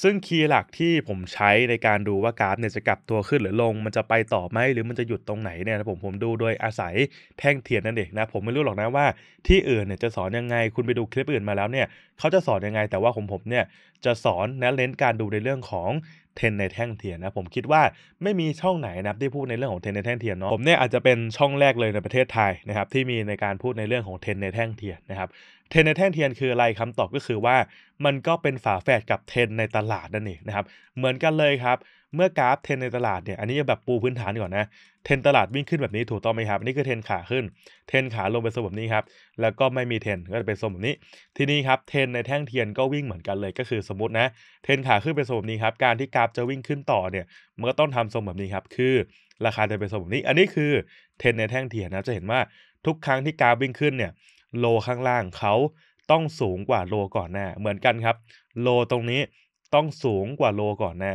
ซึ่งคีย์หลักที่ผมใช้ในการดูว่ากราฟเนี่ยจะกลับตัวขึ้นหรือลงมันจะไปต่อไหมหรือมันจะหยุดตรงไหนเนี่ยนะผมผมดูโดยอาศัยแท่งเทียนนั่นเองนะผมไม่รู้หรอกนะว่าที่อื่นเนี่ยจะสอนยังไงคุณไปดูคลิปอื่นมาแล้วเนี่ย เขาจะสอนยังไง แต่ว่าผมผมเนี่ยจะสอนนะเลนการดูในเรื่องของเทนในแท่งเทียนนะผมคิดว่าไม่มีช่องไหนนะที่พูดในเรื่องของเทนในแท่งเทียนเนาะผมเนี่ยอาจจะเป็นช่องแรกเลยในประเทศไทยนะครับที่มีในการพูดในเรื่องของเทนในแท่งเทียนนะครับเทนในแท่งเทียนคืออะไรคำตอบก็คือว่ามันก็เป็นฝาแฝดกับเทนในตลาดนั่นเองนะครับเหมือนกันเลยครับเมื่อกราฟเทนในตลาดเนี่ย อันนี้แบบปูพื้นฐานก่อนนะ เทนตลาดวิ่งขึ้นแบบนี้ ถูกต้องไหมครับ อันนี้คือเทนขาขึ้น เทนขาลงเป็นทรงแบบนี้ครับ แล้วก็ไม่มีเทนก็จะเป็นทรงแบบนี้ ทีนี้ครับ เทนในแท่งเทียนก็วิ่งเหมือนกันเลยก็คือสมมตินะ เทนขาขึ้นเป็นทรงแบบนี้ครับ การที่กราฟจะวิ่งขึ้นต่อเนี่ย มันก็ต้องทำทรงแบบนี้ครับ คือราคาจะเป็นทรงแบบนี้ อันนี้คือเทนในแท่งเทียนนะ จะเห็นว่าทุกครั้งที่กราฟวิ่งขึ้นเนี่ย โลข้างล่างเขาต้องสูงกว่าโลก่อนหน้าเหมือนกันครับ โลตรงนี้ต้องสูงกว่าโลก่อนหน้า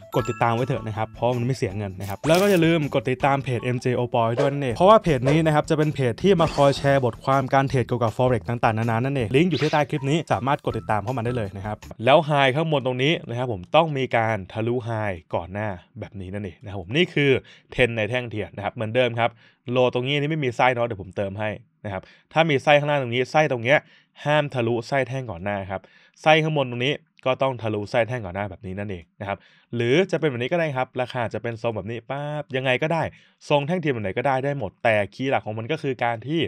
กดติดตามไว้เถอะนะครับ เพราะมันไม่เสียเงินนะครับ แล้วก็อย่าลืมกดติดตามเพจ MJ o p o y ด้วยนั่นเองเพราะว่าเพจนี้นะครับจะเป็นเพจที่มาคอยแชร์บทความการเทรดเกี่ยวกับ forex ต่างๆ นานานั่นเอง ลิงก์อยู่ที่ใต้คลิปนี้ สามารถกดติดตามเข้ามาได้เลยนะครับ แล้วไฮข้างบนตรงนี้นะครับผมต้องมีการทะลุไฮก่อนหน้าแบบนี้นั่นเองนะครับผมนี่คือเทนในแท่งเทียนนะครับเหมือนเดิมครับโลตรงนี้นี่ไม่มีไส้เนาะเดี๋ยวผมเติมให้นะครับถ้ามีไส้ข้างหน้าตรงนี้ไส้ตรงเนี้ยห้ามทะลุไส้แท่งก่อนหน้าครับไส้ข้างบนตรงนี้ก็ต้องทะลุไส้แท่งก่อนหน้าแบบนี้นั่นเองนะครับหรือจะเป็นแบบนี้ก็ได้ครับ ราคาจะเป็นทรงแบบนี้ป้าบยังไงก็ได้ ทรงแท่งเทียมแบบไหนก็ได้ได้หมดแต่คีย์หลักของมันก็คือการที่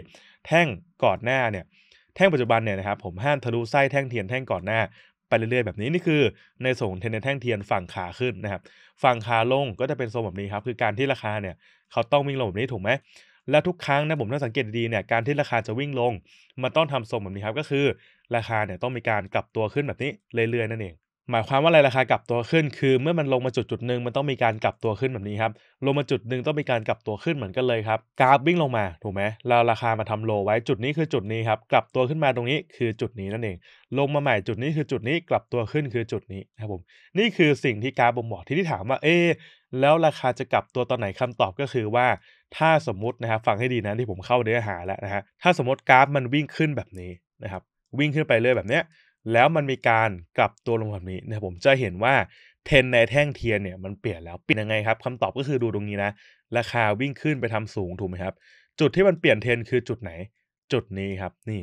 แท่งก่อนหน้าเนี่ยแท่งปัจจุบันเนี่ยนะครับผมห้ามทะลุไส้แท่งเทียนแท่งก่อนหน้า ไปเรื่อยๆ แบบนี้นี่คือ ในส่งเทนแท่งเทียนฝั่งขาขึ้นนะครับฝั่งขาลงก็จะเป็นทรงแบบนี้ครับ คือการที่ราคาเนี่ยเขาต้องวิ่งลงแบบนี้ถูกไหมแล้วทุกครั้งนะผมต้องสังเกตดีๆเนี่ยการที่ราคาจะวิ่งลงมันต้องทำทรงแบบนี้ครับก็คือราคาเนี่ยต้องมีการกลับตัวขึ้นแบบนี้เรื่อยๆ นั่นเอง หมายความว่าอะไรราคากลับตัวขึ้นคือเมื่อมันลงมาจุดจุดหนึ่งมันต้องมีการกลับตัวขึ้นแบบนี้ครับ ลงมาจุดหนึ่งต้องมีการกลับตัวขึ้นเหมือนกันเลยครับกราฟวิ่งลงมาถูกไหมเราราคามาทำโลไว้จุดนี้คือจุดนี้ครับกลับตัวขึ้นมาตรงนี้ คือจุดนี้นั่นเอง ลงมาใหม่จุดนี้คือจุดนี้กลับตัวขึ้นคือจุดนี้นะครับผม นี่คือสิ่งที่กราฟบ่งบอกที่ที่ถามว่าเอ๊แล้วราคาจะกลับตัว ตอนไหนคำตอบก็คือว่า ถ้าสมมตินะครับฟังให้ดีนะที่ผมเข้าเนื้อหาแล้วนะฮะถ้าสมมติกราฟมันวิ่งขึ้นแบบนี้นะครับวิ่งขึ้นไปเรื่อยแบบเนี้ยแล้วมันมีการกลับตัวลงแบบนี้นะผมจะเห็นว่าเทนในแท่งเทียนเนี่ยมันเปลี่ยนแล้วเปลี่ยนยังไงครับคำตอบก็คือดูตรงนี้นะ ราคาวิ่งขึ้นไปทำสูงถูกไหมครับ จุดที่มันเปลี่ยนเทนคือจุดไหนจุดนี้ครับนี่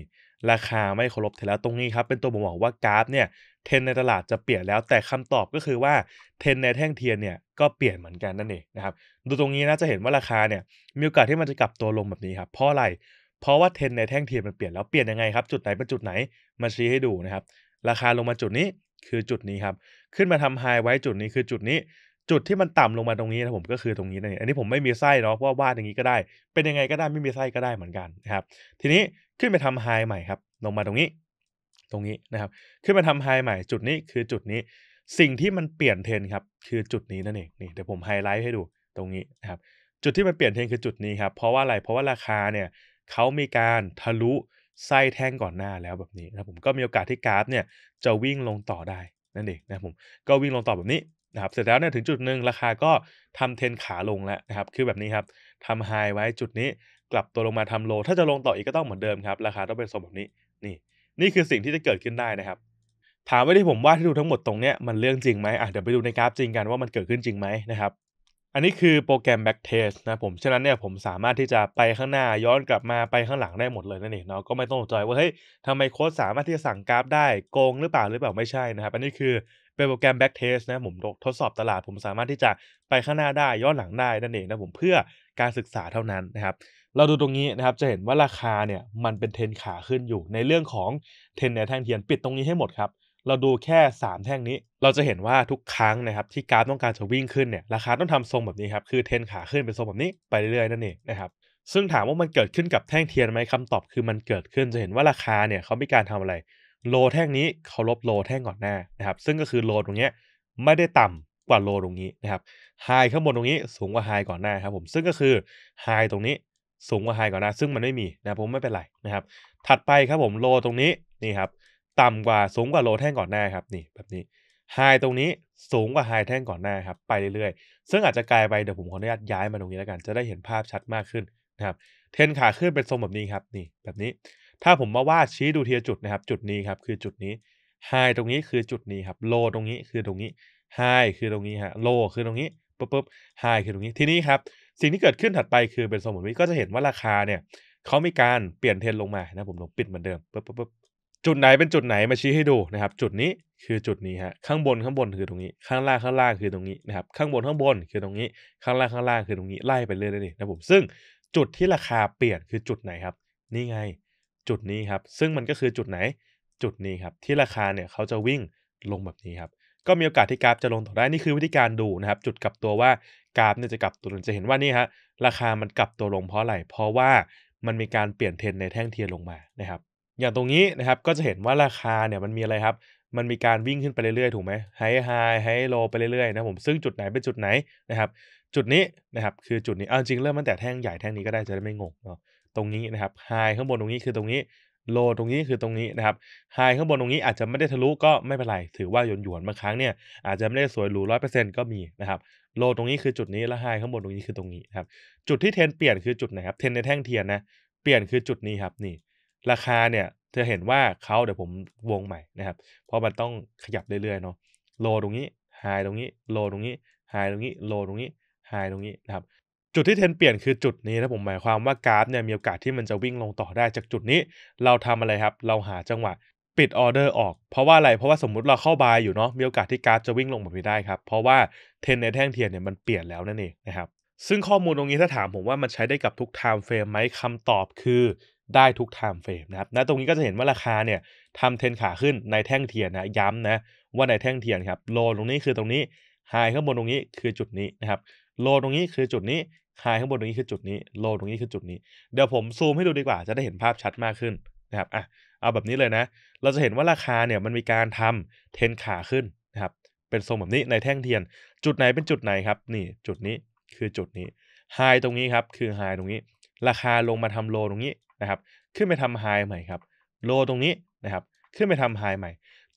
ราคาไม่เคารพเทนแล้วตรงนี้ครับเป็นตัวบ่งบอกว่ากราฟเนี่ยเทนในตลาดจะเปลี่ยนแล้วแต่คำตอบก็คือว่าเทนในแท่งเทียนเนี่ยก็เปลี่ยนเหมือนกันนั่นเองนะครับดูตรงนี้นะจะเห็นว่าราคาเนี่ยมีโอกาสที่มันจะกลับตัวลงแบบนี้ครับเพราะอะไรเพราะว่าเทนในแท่งเทียนมันเปลี่ยนแล้วเปลี่ยนยังไงครับจุดไหนเป็นจุดไหนมาชี้ให้ดูนะครับราคาลงมาจุดนี้คือจุดนี้ครับ ขึ้นมาทำไฮไว้จุดนี้คือจุดนี้จุดที่มันต่ำลงมาตรงนี้นะผมก็คือตรงนี้นั่นเองอันนี้ผมไม่มีไส้เนาะเพราะวาดอย่างนี้ก็ได้ เป็นยังไงก็ได้ไม่มีไส้ก็ได้เหมือนกันนะครับทีนี้ขึ้นไปทำไฮใหม่ครับลงมาตรงนี้ ตรงนี้นะครับ ขึ้นมาทำไฮใหม่จุดนี้คือจุดนี้ สิ่งที่มันเปลี่ยนเทนครับคือจุดนี้นั่นเองนี่เดี๋ยวผมไฮไลท์ให้ดูตรงนี้นะครับจุดที่มันเปลี่ยนเทนคือจุดนี้ครับเพราะว่าอะไรเพราะว่าราคาเนี่ยเขามีการทะลุไส้แท่งก่อนหน้าแล้วแบบนี้นะผมก็มีโอกาสที่กราฟเนี่ยจะวิ่งลงต่อได้นั่นเองนะผมก็วิ่งลงต่อแบบนี้นะครับ เสร็จแล้วเนี่ยถึงจุดหนึ่งราคาก็ทำเทนขาลงแล้วนะครับ คือแบบนี้ครับทำไฮไว้จุดนี้กลับตัวลงมาทำโลถ้าจะลงต่ออีกก็ต้องเหมือนเดิมครับราคาต้องเป็นทรงแบบนี้นี่ นี่คือสิ่งที่จะเกิดขึ้นได้นะครับ ถามไว่ไที่ผมว่าที่ดูทั้งหมดตรงเนี้ยมันเรื่องจริงไหมอ่ะเดี๋ยวไปดูในกราฟจริงกันว่ามันเกิดขึ้นจริงไหมนะครับอันนี้คือโปรแกรม backtest นะผมฉะนั้นเนี่ยผมสามารถที่จะไปข้างหน้าย้อนกลับมาไปข้างหลังได้หมดเลยนั่นเองเนาะก็ไม่ต้องสนใจว่าเฮ้ยทำไมโค้ดสามารถที่จะสั่งกราฟได้โกงหรือเปล่าหรือเปล่าไม่ใช่นะครับอันนี้คือเป็นโปรแกรม backtest นะผมทดสอบตลาด ผมสามารถที่จะไปข้างหน้าได้ย้อนหลังได้นั่นเองนะผมเพื่อการศึกษาเท่านั้นนะครับเราดูตรงนี้นะครับจะเห็นว่าราคาเนี่ยมันเป็นเทรนขาขึ้นอยู่ ในเรื่องของเทรนแนวแท่งเทียน ปิดตรงนี้ให้หมดครับเราดูแค่ 3 แท่งนี้เราจะเห็นว่าทุกครั้งนะครับ ที่กราฟต้องการจะวิ่งขึ้นเนี่ยราคาต้องทำทรงแบบนี้ครับคือเทนขาขึ้นเป็นทรงแบบนี้ไปเรื่อยๆนั่นเองนะครับ ซึ่งถามว่ามันเกิดขึ้นกับแท่งเทียนไหมคำตอบคือมันเกิดขึ้นจะเห็นว่าราคาเนี่ยเขามีการทำอะไร โลแท่งนี้เขาลบโลแท่งก่อนหน้านะครับ ซึ่งก็คือโลตรงเนี้ยไม่ได้ต่ำกว่าโลตรงนี้นะครับไฮข้างบนตรงนี้สูงกว่าไฮก่อนหน้าครับ ผมซึ่งก็คือไฮตรงนี้สูงกว่าไฮก่อนหน้า ซึ่งมันไม่มีนะผมไม่เป็นไรนะครับ ถัดไปครับผมโลตรงนี้นี่ครับต่ำกว่าสูงกว่าโลแท่งก่อนหน้าครับนี่ แบบนี้ไฮตรงนี้สูงกว่าไฮแท่งก่อนหน้าครับ ไปเรื่อยๆ ซึ่งอาจจะกลายไปเดี๋ยวผมขออนุญาตย้ายมาตรงนี้แล้วกันจะได้เห็นภาพชัดมากขึ้นนะครับเทนขาขึ้นเป็นทรงแบบนี้ครับนี่ แบบนี้ถ้าผมมาวาดชี้ดูเทียจุดนะครับจุดนี้ครับคือจุดนี้ไฮตรงนี้คือจุดนี้ครับโลตรงนี้คือตรงนี้ไฮคือตรงนี้ฮะโลคือตรงนี้ปุ๊บปุ๊บไฮคือตรงนี้ทีนี้ครับสิ่งที่เกิดขึ้นถัดไปคือเป็นทรงแบบนี้ก็จะเห็นว่าราคาเนี่ยเขามีการเปลี่ยนเทนลงมานะผมลงปิดเหมือนเดิมปุ๊บปุ๊บจุดไหนเป็นจุดไหนมาชี้ให้ดูนะครับ จุดนี้คือจุดนี้ฮะข้างบนข้างบนคือตรงนี้ ข้างล่างข้างล่างคือตรงนี้นะครับ ข้างบนข้างบนคือตรงนี้ ข้างล่างข้างล่างคือตรงนี้ ไล่ไปเรื่อยๆนี่นะผมซึ่งจุดที่ราคาเปลี่ยนคือจุดไหนครับนี่ไง จุดนี้ครับ ซึ่งมันก็คือจุดไหนจุดนี้ครับ ที่ราคาเนี่ยเขาจะวิ่งลงแบบนี้ครับก็มีโอกาสที่กราฟจะลงต่อได้นี่คือวิธีการดูนะครับ จุดกลับตัวว่ากราฟเนี่ยจะกลับตัวจะเห็นว่านี่ฮะราคามันกลับตัวลงเพราะอะไรเพราะว่ามันมีการเปลี่ยนเทรนในแท่งเทียนลงมานะครับอย่างตรงนี้นะครับก็จะเห็นว่าราคาเนี่ยมันมีอะไรครับมันมีการวิ่งขึ้นไปเรื่อยๆถูกไหมไฮไฮไฮโลไปเรื่อยๆนะผมซึ่งจุดไหนเป็นจุดไหนนะครับ จุดนี้นะครับคือจุดนี้เอาจริงเริ่มตั้งแต่แท่งใหญ่แท่งนี้ก็ได้จะได้ไม่งงเนาะตรงนี้นะครับไฮข้างบนตรงนี้คือตรงนี้ โลตรงนี้คือตรงนี้นะครับไฮข้างบนตรงนี้อาจจะไม่ได้ทะลุก็ไม่เป็นไร ถือว่าหยวนหยวนบางครั้งเนี่ยอาจจะไม่ได้สวยหรูร้อยเปอร์เซ็นต์ก็มีนะครับโลตรงนี้คือจุดนี้และไฮข้างบนตรงนี้คือตรงนี้ครับจุดที่เทนเปลี่ยนคือจุดไหนครับเทนในแท่งเทียนนะเปลี่ยนคือจุดนี้ครับนี่ราคาเนี่ยจะเห็นว่าเขาเดี๋ยวผมวงใหม่นะครับเพราะมันต้องขยับเรื่อยๆเนาะโลตรงนี้หายตรงนี้โลตรงนี้หายตรงนี้โลตรงนี้หายตรงนี้นะครับจุดที่เทนเปลี่ยนคือจุดนี้นะผมหมายความว่ากราฟเนี่ยมีโอกาสที่มันจะวิ่งลงต่อได้ จากจุดนี้เราทำอะไรครับ เราหาจังหวะปิดออเดอร์ออกเพราะว่าอะไรเพราะว่าสมมุติเราเข้าบายอยู่เนาะมีโอกาสที่กราฟจะวิ่งลงแบบนี้ได้ครับเพราะว่าเทนในแท่งเทียนเนี่ยมันเปลี่ยนแล้วนั่นเองนะครับซึ่งข้อมูลตรงนี้ถ้าถามผมว่ามันใช้ได้กับทุกไทม์เฟรมไหมคำตอบคือได้ทุกไทม์เฟรมนะครับนะตรงนี้ก็จะเห็นว่าราคาเนี่ยทำเทนขาขึ้นในแท่งเทียนนะ ย้ำนะว่าในแท่งเทียนครับ โลตรงนี้คือตรงนี้ ไฮข้างบนตรงนี้คือจุดนี้นะครับ โลตรงนี้คือจุดนี้ ไฮข้างบนตรงนี้คือจุดนี้ โลตรงนี้คือจุดนี้ เดี๋ยวผมซูมให้ดูดีกว่าจะได้เห็นภาพชัดมากขึ้นนะครับ อ่ะ เอาแบบนี้เลยนะ เราจะเห็นว่าราคาเนี่ยมันมีการทำเทนขาขึ้นนะครับ เป็นทรงแบบนี้ในแท่งเทียน จุดไหนเป็นจุดไหนครับ นี่ จุดนี้คือจุดนี้ ไฮตรงนี้ครับคือไฮตรงนี้ ราคาลงมาทำโลตรงนี้นะครับขึ้นไปทำไฮใหม่ครับโลตรงนี้นะครับ ขึ้นไปทำไฮใหม่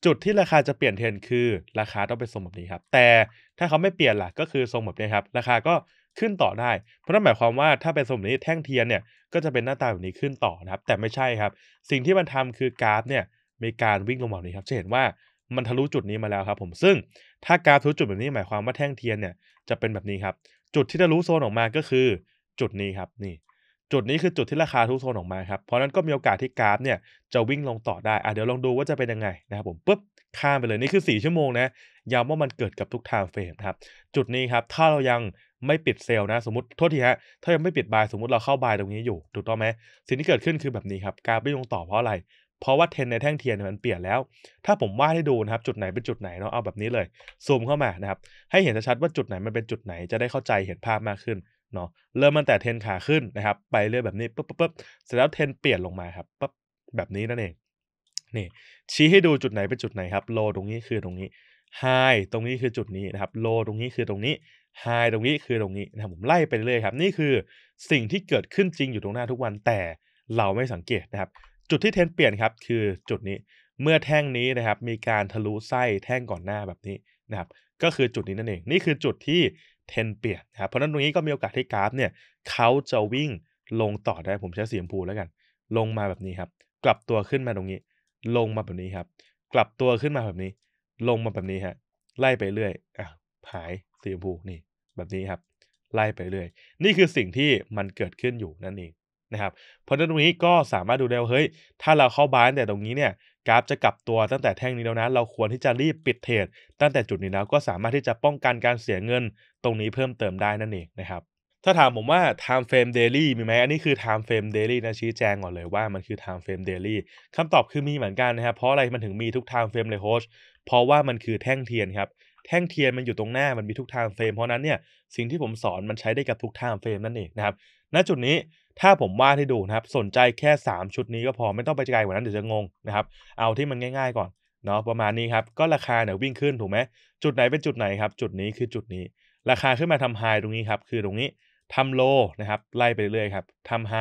จุดที่ราคาจะเปลี่ยนเทรนคือ ราคาต้องไปทรงแบบนี้ครับ แต่ถ้าเขาไม่เปลี่ยนล่ะก็คือทรงแบบนี้ครับ ราคาก็ขึ้นต่อได้ เพราะนั่นหมายความว่าถ้าเป็นทบบนี้แท่งเทียนเนี่ยก็จะเป็นหน้าตาแบบนี้ขึ้นต่อนะครับ แต่ไม่ใช่ครับ สิ่งที่มันทำคือกราฟเนี่ยมีการวิ่งลงแบบนี้ครับจะเห็นว่ามันทะลุจุดนี้มาแล้วครับ ผมซึ่งถ้ากราฟทะลุจุดแบบนี้หมายความว่าแท่งเทียนเนี่ยจะเป็นแบบนี้ครับ จุดที่ทะลุโซนออกมาก็คือจุดนี้ครับนี่จุดนี้คือจุดที่ราคาทุกโซนออกมาครับ เพราะนั้นก็มีโอกาสที่กราฟเนี่ยจะวิ่งลงต่อได้อ่ะเดี๋ยวลองดูว่าจะเป็นยังไงนะครับผมปุ๊บข้ามไปเลยนี่คือ 4 ชั่วโมงนะย้ำว่ามันเกิดกับทุกไทม์เฟรมครับ จุดนี้ครับ ถ้าเรายังไม่ปิดเซลล์นะ สมมติโทษทีฮะถ้ายังไม่ปิดบายสมมติเราเข้าบายตรงนี้อยู่ถูกต้องไหมสิ่งที่เกิดขึ้นคือแบบนี้ครับกราฟวิ่งลงต่อเพราะอะไร เพราะว่าเทนในแท่งเทียนมันเปลี่ยนแล้ว ถ้าผมวาดให้ดูนะครับ จุดไหนเป็นจุดไหนเนาะเอาแบบนี้เลยซูมเข้ามานะครับให้เห็นชัดว่าจุดไหนมันเป็นจุดไหนจะได้เข้าใจเห็นภาพมากขึ้นเนาะเริ่มมันแต่เทนขาขึ้นนะครับไปเรื่อยแบบนี้ปุ๊บปุ๊บเสร็จแล้วเทนเปลี่ยนลงมาครับปุ๊บแบบนี้นั่นเองนี่ชี้ให้ดูจุดไหนเป็นจุดไหนครับโลตรงนี้คือตรงนี้ไฮตรงนี้คือจุดนี้นะครับ โลตรงนี้คือตรงนี้ไฮตรงนี้คือตรงนี้นะครับผมไล่ไปเรื่อยครับนี่คือสิ่งที่เกิดขึ้นจริงอยู่ตรงหน้าทุกวันแต่เราไม่สังเกตนะครับ จุดที่เทนเปลี่ยนครับ คือจุดนี้เมื่อแท่งนี้นะครับ มีการทะลุไส้แท่งก่อนหน้าแบบนี้นะครับก็คือจุดนี้นั่นเองนี่คือจุดที่เทนเปียนะครับเพราะนั้นตรงนี้ก็มีโอกาสที่กราฟเนี่ยเขาจะวิ่งลงต่อได้ผมใช้สีชมพูแล้วกัน ลงมาแบบนี้ครับ กลับตัวขึ้นมาตรงนี้ ลงมาแบบนี้ครับ กลับตัวขึ้นมาแบบนี้ ลงมาแบบนี้ฮะไล่ไปเรื่อยอ่ะหายสีชมพูนี่แบบนี้ครับ ไล่ไปเรื่อย นี่คือสิ่งที่มันเกิดขึ้นอยู่นั่นเองนะครับเพราะะนั้นตรงนี้ก็สามารถดูได้ว่าเฮ้ย ถ้าเราเข้าบ้านแต่ตรงนี้เนี่ยกราฟจะกลับตัวตั้งแต่แท่งนี้แล้วนะ เราควรที่จะรีบปิดเทรดตั้งแต่จุดนี้แล้วก็สามารถที่จะป้องกันการเสียเงินตรงนี้เพิ่มเติมได้นั่นเองนะครับ ถ้าถามผมว่า time frame daily มีไหมอันนี้คือ time frame daily นะชี้แจงก่อนเลยว่ามันคือ time frame daily คำตอบคือมีเหมือนกันนะครับ เพราะอะไรมันถึงมีทุก time frame เลยโฮชเพราะว่ามันคือแท่งเทียนครับ แท่งเทียนมันอยู่ตรงหน้ามันมีทุก time frame เพราะนั้นเนี่ย สิ่งที่ผมสอนมันใช้ได้กับทุก time frame นั่นเองนะครับ ณ จุดนี้ถ้าผมวาดให้ดูนะครับสนใจแค่ 3 ชุดนี้ก็พอไม่ต้องไปไกลกว่านั้นเดี๋ยวจะงงนะครับ เอาที่มันง่าย ๆ ก่อนเนาะประมาณนี้ครับ ก็ราคาเนี่ยวิ่งขึ้นถูกไหมจุดไหนเป็นจุดไหนครับ จุดนี้คือจุดนี้ ราคาขึ้นมาทำไฮตรงนี้ครับ คือตรงนี้ทำโลนะครับ ไล่ไปเรื่อยครับทำไฮ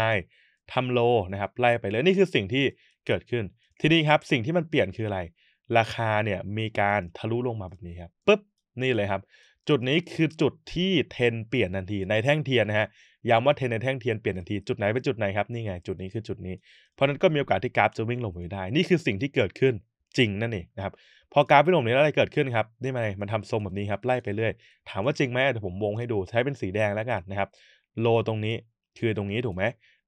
ทำโลนะครับไล่ไปเรื่อยนี่คือสิ่งที่เกิดขึ้นทีนี้ครับสิ่งที่มันเปลี่ยนคืออะไร ราคาเนี่ยมีการทะลุลงมาแบบนี้ครับปุ๊บนี่เลยครับ จุดนี้คือจุดที่เทนเปลี่ยนทันทีในแท่งเทียนนะฮะย้ำว่าเทนในแท่งเทียนเปลี่ยนทันทีจุดไหนเป็นจุดไหนครับ นี่ไง จุดนี้คือจุดนี้เพราะนั้นก็มีโอกาสที่กราฟจะวิ่งลงไปได้ นี่คือสิ่งที่เกิดขึ้นจริงนั่นเองนะครับพอกราฟวิ่งลงนี้อะไรเกิดขึ้นครับ นี่ไงมันทำทรงแบบนี้ครับไล่ไปเรื่อยถามว่าจริงไหมเดี๋ยวผมวงให้ดูใช้เป็นสีแดงแล้วกันนะครับโลตรงนี้คือตรงนี้ถูกไหม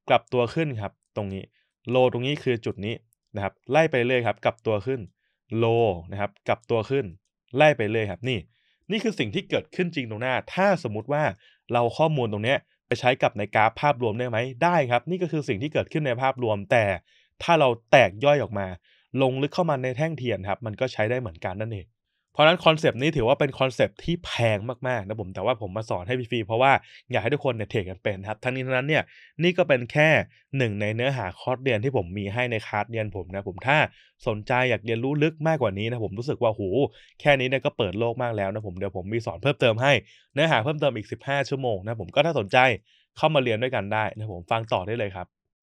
กลับตัวขึ้นครับตรงนี้ โลตรงนี้คือจุดนี้นะครับไล่ไปเรื่อยครับ กลับตัวขึ้นโลนะครับ กลับตัวขึ้น ไล่ไปเรื่อยครับนี่ นี่คือสิ่งที่เกิดขึ้นจริงตรงหน้า ถ้าสมมุติว่าเราข้อมูลตรงเนี้ไปใช้กับในกราฟภาพรวมได้ไหม ได้ครับ นี่ก็คือสิ่งที่เกิดขึ้นในภาพรวม แต่ถ้าเราแตกย่อยออกมา ลงลึกเข้ามาในแท่งเทียนครับ มันก็ใช้ได้เหมือนกันนั่นเองเพราะนั้นคอนเซปต์นี้ถือว่าเป็นคอนเซปต์ที่แพงมากๆ นะผมแต่ว่าผมมาสอนให้ฟรีเพราะว่าอยากให้ทุกคนเนี่ยเทรดกันเป็นครับ ทั้งนี้ทั้งนั้นเนี่ย นี่ก็เป็นแค่หนึ่งในเนื้อหาคอร์สเรียนที่ผมมีให้ในคาร์สเรียน ผมนะผมถ้าสนใจอยากเรียนรู้ลึกมากกว่านี้นะผมรู้สึกว่าโหแค่นี้เนี่ยก็เปิดโลกมากแล้วนะผมเดี๋ยวผมมีสอนเพิ่มเติมให้เนื้อหาเพิ่มเติมอีก15 ชั่วโมงนะผมก็ถ้าสนใจเข้ามาเรียนด้วยกันได้นะผมฟังต่อได้เลยครับ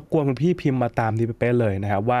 บกวนคุณพี่พิมพ์มาตามนี่เป๊ะเลยนะครับว่า